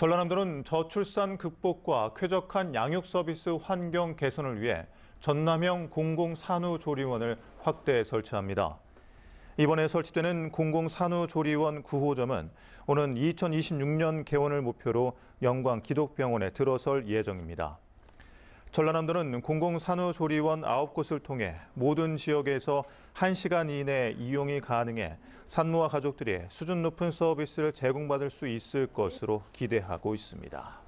전라남도는 저출산 극복과 쾌적한 양육 서비스 환경 개선을 위해 전남형 공공산후조리원을 확대 설치합니다. 이번에 설치되는 공공산후조리원 9호점은 오는 2026년 개원을 목표로 영광 기독병원에 들어설 예정입니다. 전라남도는 공공산후조리원 9곳을 통해 모든 지역에서 1시간 이내 이용이 가능해 산모와 가족들이 수준 높은 서비스를 제공받을 수 있을 것으로 기대하고 있습니다.